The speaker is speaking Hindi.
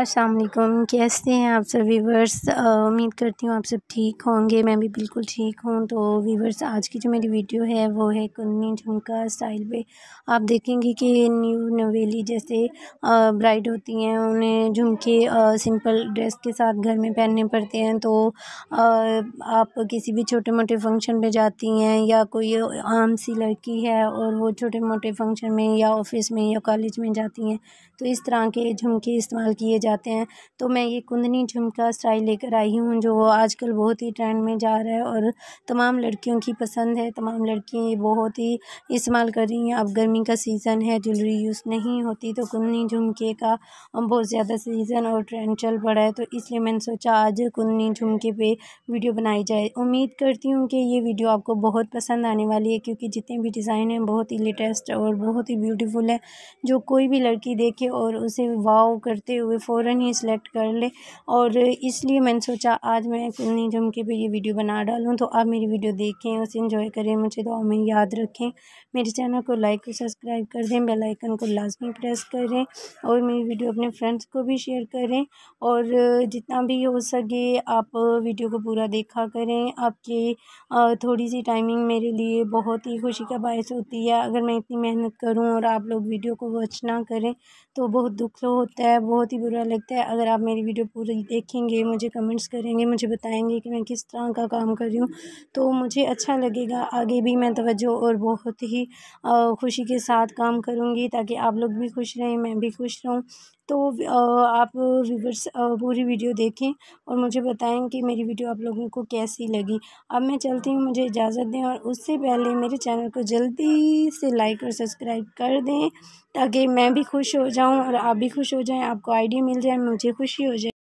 असलकुम कैसे हैं आप सब वीवर्स उम्मीद करती हूँ आप सब ठीक होंगे मैं भी बिल्कुल ठीक हूँ तो वीवर्स आज की जो मेरी वीडियो है वो है कुन्नी झुमका स्टाइल पे आप देखेंगे कि न्यू नवेली जैसे ब्राइड होती हैं उन्हें झुमके सिंपल ड्रेस के साथ घर में पहनने पड़ते हैं तो आ, आप किसी भी छोटे मोटे फंक्शन पर जाती हैं या कोई आम सी लड़की है और वो छोटे मोटे फंक्शन में या ऑफिस में या कॉलेज में जाती हैं तो इस तरह के झुमके इस्तेमाल किए जाते हैं तो मैं ये कुंदनी झुमका स्टाइल लेकर आई हूँ जो आजकल बहुत ही ट्रेंड में जा रहा है और तमाम लड़कियों की पसंद है तमाम लड़कियाँ ये बहुत ही इस्तेमाल कर रही हैं अब गर्मी का सीज़न है ज्वेलरी यूज़ नहीं होती तो कुंदनी झुमके का बहुत ज़्यादा सीज़न और ट्रेंड चल पड़ा है तो इसलिए मैंने सोचा आज कुंदनी झुमके पर वीडियो बनाई जाए उम्मीद करती हूँ कि ये वीडियो आपको बहुत पसंद आने वाली है क्योंकि जितने भी डिज़ाइन हैं बहुत ही लेटेस्ट और बहुत ही ब्यूटीफुल है जो कोई भी लड़की देखे और उसे वाव करते हुए फ़ौरन ही सिलेक्ट कर ले और इसलिए मैंने सोचा आज मैं नहीं जम के भी ये वीडियो बना डालूँ तो आप मेरी वीडियो देखें उसे इंजॉय करें मुझे दुआ में याद रखें मेरे चैनल को लाइक और सब्सक्राइब कर दें बेलाइकन को लाजमी प्रेस करें और मेरी वीडियो अपने फ्रेंड्स को भी शेयर करें और जितना भी हो सके आप वीडियो को पूरा देखा करें आपकी थोड़ी सी टाइमिंग मेरे लिए बहुत ही खुशी का बायस होती है अगर मैं इतनी मेहनत करूँ और आप लोग वीडियो को वॉच ना करें तो बहुत दुख होता है बहुत ही बुरा अच्छा लगता है अगर आप मेरी वीडियो पूरी देखेंगे मुझे कमेंट्स करेंगे मुझे बताएंगे कि मैं किस तरह का काम कर रही हूँ तो मुझे अच्छा लगेगा आगे भी मैं तवज्जो और बहुत ही खुशी के साथ काम करूँगी ताकि आप लोग भी खुश रहें मैं भी खुश रहूँ तो आप व्यूवर्स पूरी वीडियो देखें और मुझे बताएं कि मेरी वीडियो आप लोगों को कैसी लगी अब मैं चलती हूँ मुझे इजाज़त दें और उससे पहले मेरे चैनल को जल्दी से लाइक और सब्सक्राइब कर दें ताकि मैं भी खुश हो जाऊँ और आप भी खुश हो जाएँ आपको आइडिया मिल जाए मुझे खुशी हो जाए